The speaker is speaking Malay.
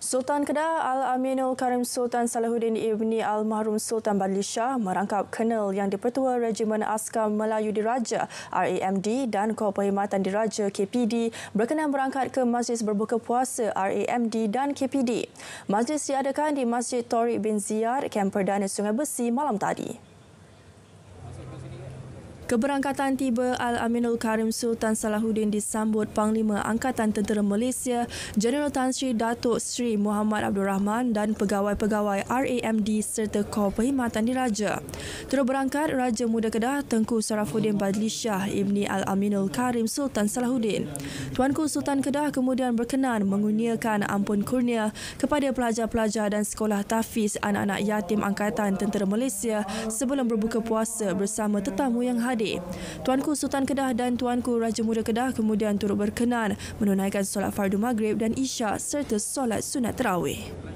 Sultan Kedah Al-Aminul Karim Sultan Salahuddin Ibni Al-Mahrum Sultan Badli merangkap kenal yang dipertua Regimen Askar Melayu Diraja RAMD dan Kor Perkhidmatan Diraja KPD berkenan berangkat ke masjid Berbuka Puasa RAMD dan KPD. Masjid diadakan di Masjid Torik bin Ziyad, Kamp Perdana Sungai Besi malam tadi. Keberangkatan tiba Al-Aminul Karim Sultan Salahuddin disambut Panglima Angkatan Tentera Malaysia Jeneral Tan Sri Datuk Sri Muhammad Abdul Rahman dan pegawai-pegawai RAMD serta Kor Perkhidmatan Diraja. Terus berangkat Raja Muda Kedah Tengku Sarafuddin Badlishah Ibni Al-Aminul Karim Sultan Salahuddin. Tuanku Sultan Kedah kemudian berkenan mengurniakan ampun kurnia kepada pelajar-pelajar dan sekolah tafiz anak-anak yatim Angkatan Tentera Malaysia sebelum berbuka puasa bersama tetamu yang hadir hadir. Tuanku Sultan Kedah dan Tuanku Raja Muda Kedah kemudian turut berkenan menunaikan solat fardu maghrib dan isya serta solat sunat terawih.